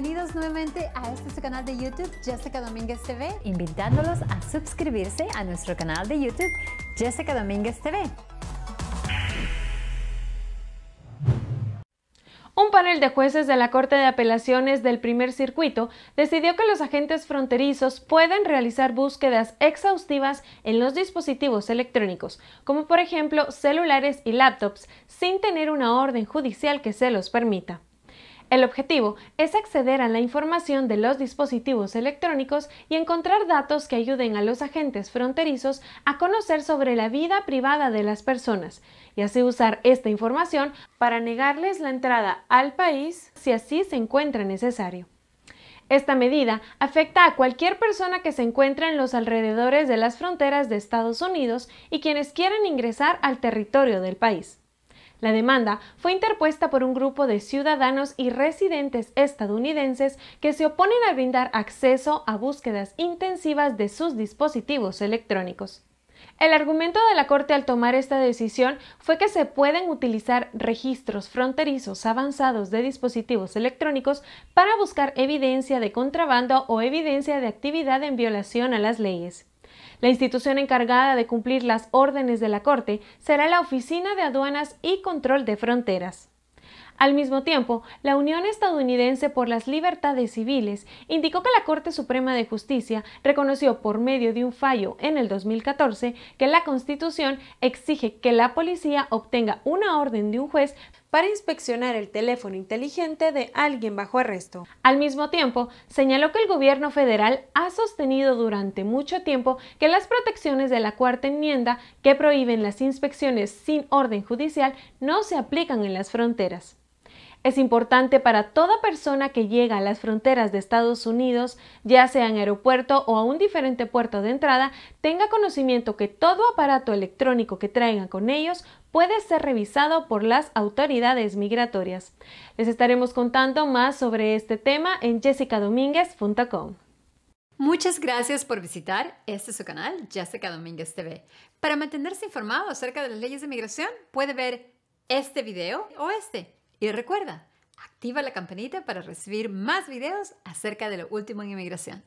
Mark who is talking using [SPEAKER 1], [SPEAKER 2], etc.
[SPEAKER 1] bienvenidos nuevamente a este canal de YouTube, Jessica Domínguez TV, invitándolos a suscribirse a nuestro canal de YouTube, Jessica Domínguez TV. Un panel de jueces de la Corte de Apelaciones del Primer Circuito decidió que los agentes fronterizos pueden realizar búsquedas exhaustivas en los dispositivos electrónicos, como por ejemplo celulares y laptops, sin tener una orden judicial que se los permita. El objetivo es acceder a la información de los dispositivos electrónicos y encontrar datos que ayuden a los agentes fronterizos a conocer sobre la vida privada de las personas y así usar esta información para negarles la entrada al país si así se encuentra necesario. Esta medida afecta a cualquier persona que se encuentre en los alrededores de las fronteras de Estados Unidos y quienes quieran ingresar al territorio del país. La demanda fue interpuesta por un grupo de ciudadanos y residentes estadounidenses que se oponen a brindar acceso a búsquedas intensivas de sus dispositivos electrónicos. El argumento de la Corte al tomar esta decisión fue que se pueden utilizar registros fronterizos avanzados de dispositivos electrónicos para buscar evidencia de contrabando o evidencia de actividad en violación a las leyes. La institución encargada de cumplir las órdenes de la Corte será la Oficina de Aduanas y Control de Fronteras. Al mismo tiempo, la Unión Estadounidense por las Libertades Civiles indicó que la Corte Suprema de Justicia reconoció por medio de un fallo en el 2014 que la Constitución exige que la policía obtenga una orden de un juez para inspeccionar el teléfono inteligente de alguien bajo arresto. Al mismo tiempo, señaló que el gobierno federal ha sostenido durante mucho tiempo que las protecciones de la Cuarta Enmienda que prohíben las inspecciones sin orden judicial no se aplican en las fronteras. Es importante para toda persona que llega a las fronteras de Estados Unidos, ya sea en aeropuerto o a un diferente puerto de entrada, tenga conocimiento que todo aparato electrónico que traigan con ellos puede ser revisado por las autoridades migratorias. Les estaremos contando más sobre este tema en jessicadominguez.com Muchas gracias por visitar este su canal, Jessica Domínguez TV. Para mantenerse informado acerca de las leyes de migración, puede ver este video o este. Y recuerda, activa la campanita para recibir más videos acerca de lo último en inmigración.